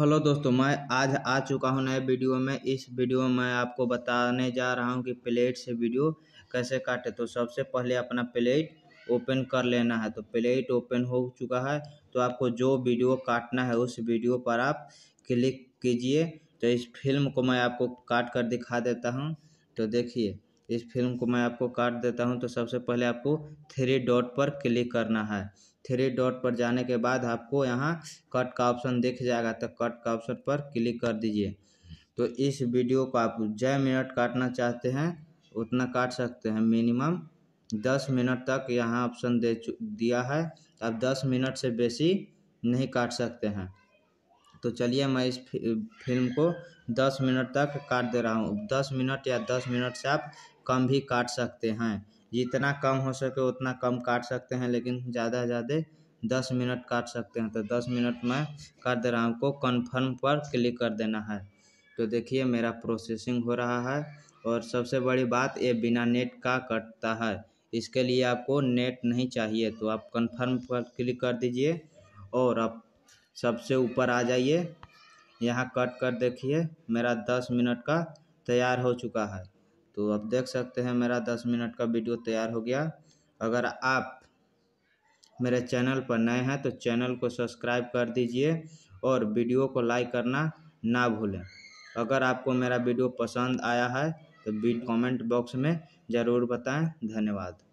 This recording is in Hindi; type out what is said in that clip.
हेलो दोस्तों मैं आज आ चुका हूँ नए वीडियो में इस वीडियो में मैं आपको बताने जा रहा हूँ कि प्लेट से वीडियो कैसे काटे तो सबसे पहले अपना प्लेट ओपन कर लेना है तो प्लेट ओपन हो चुका है तो आपको जो वीडियो काटना है उस वीडियो पर आप क्लिक कीजिए तो इस फिल्म को मैं आपको काट कर दिखा देता हूँ तो देखिए इस फिल्म को मैं आपको काट देता हूँ तो सबसे पहले आपको थ्री डॉट पर क्लिक करना है थ्री डॉट पर जाने के बाद आपको यहाँ कट का ऑप्शन देख जाएगा तो कट का ऑप्शन पर क्लिक कर दीजिए तो इस वीडियो को आप जय मिनट काटना चाहते हैं उतना काट सकते हैं मिनिमम दस मिनट तक यहाँ ऑप्शन दे दिया है आप दस मिनट से बेसी नहीं काट सकते हैं तो चलिए मैं इस फिल्म को दस मिनट तक काट दे रहा हूँ दस मिनट या दस मिनट से आप कम भी काट सकते हैं जितना कम हो सके उतना कम काट सकते हैं लेकिन ज़्यादा से ज़्यादा दस मिनट काट सकते हैं तो दस मिनट में काट दे रहा हूँ आपको कन्फर्म पर क्लिक कर देना है तो देखिए मेरा प्रोसेसिंग हो रहा है और सबसे बड़ी बात ये बिना नेट का कटता है इसके लिए आपको नेट नहीं चाहिए तो आप कन्फर्म पर क्लिक कर दीजिए और आप सबसे ऊपर आ जाइए यहाँ कट कर देखिए मेरा दस मिनट का तैयार हो चुका है तो आप देख सकते हैं मेरा दस मिनट का वीडियो तैयार हो गया अगर आप मेरे चैनल पर नए हैं तो चैनल को सब्सक्राइब कर दीजिए और वीडियो को लाइक करना ना भूलें अगर आपको मेरा वीडियो पसंद आया है तो कमेंट बॉक्स में ज़रूर बताएं धन्यवाद